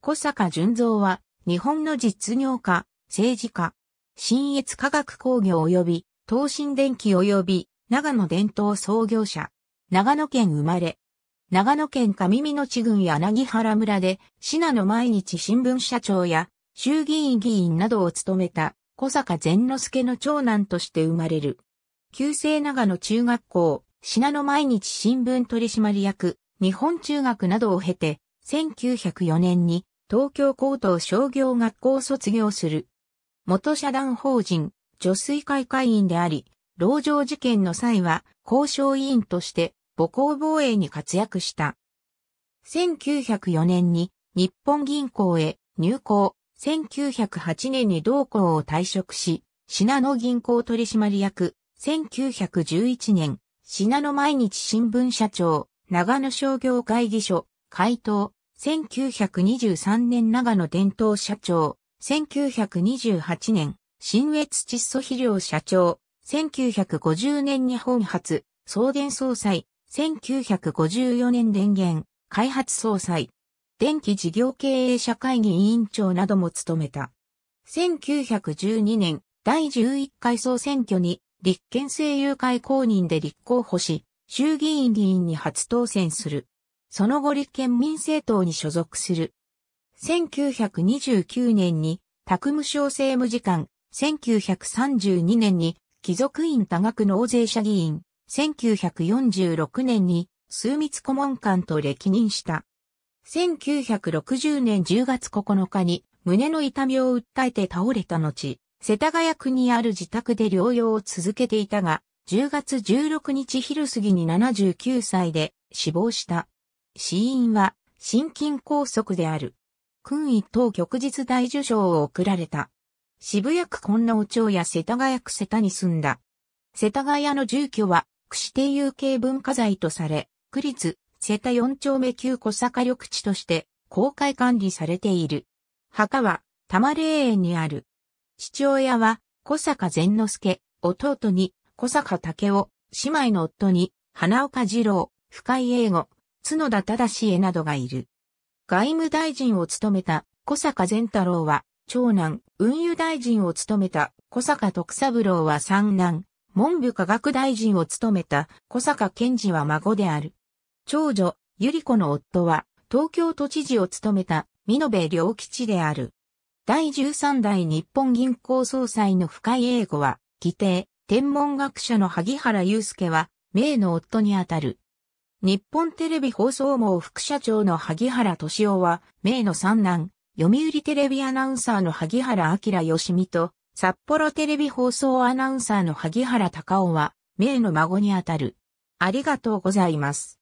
小坂淳三は、日本の実業家、政治家、新越化学工業及び、東進電機及び、長野伝統創業者、長野県生まれ、長野県上美野地郡柳原村で、信濃毎日新聞社長や、衆議院議員などを務めた、小坂善之助の長男として生まれる。旧制長野中学校、信濃毎日新聞取締役、日本中学などを経て、1904年に東京高等商業学校を卒業する。元社団法人、女水会会員であり、牢城事件の際は交渉委員として母校防衛に活躍した。1904年に日本銀行へ入行、1908年に同行を退職し、品野銀行取締役、1911年、品野毎日新聞社長、長野商業会議所、回答、1923年長野伝統社長、1928年、新越窒素肥料社長、1950年日本初、送電総裁、1954年電源、開発総裁、電気事業経営者会議委員長なども務めた。1912年、第11回総選挙に、立憲政友会公認で立候補し、衆議院議員に初当選する。その後立憲民政党に所属する。1929年に、宅務省政務次官、1932年に、貴族院多額納税者議員、1946年に、枢密顧問官と歴任した。1960年10月9日に、胸の痛みを訴えて倒れた後、世田谷区にある自宅で療養を続けていたが、10月16日昼過ぎに79歳で死亡した。死因は心筋梗塞である。勲位等旭日大受賞を贈られた。渋谷区金納町や世田谷区瀬田に住んだ。世田谷の住居は、串定有形文化財とされ、区立、世田四丁目旧小坂緑地として、公開管理されている。墓は、玉霊園にある。父親は、小坂善之助、弟に、小坂武雄、姉妹の夫に、花岡二郎、深井英語、角田忠家などがいる。外務大臣を務めた小坂善太郎は、長男、運輸大臣を務めた小坂徳三郎は三男、文部科学大臣を務めた小坂健二は孫である。長女、ゆり子の夫は、東京都知事を務めた、美濃部良吉である。第13代日本銀行総裁の深井英語は、規定、天文学者の萩原祐介は、名の夫にあたる。日本テレビ放送網副社長の萩原敏夫は、名の三男、読売テレビアナウンサーの萩原明義美と、札幌テレビ放送アナウンサーの萩原隆夫は、名の孫にあたる。ありがとうございます。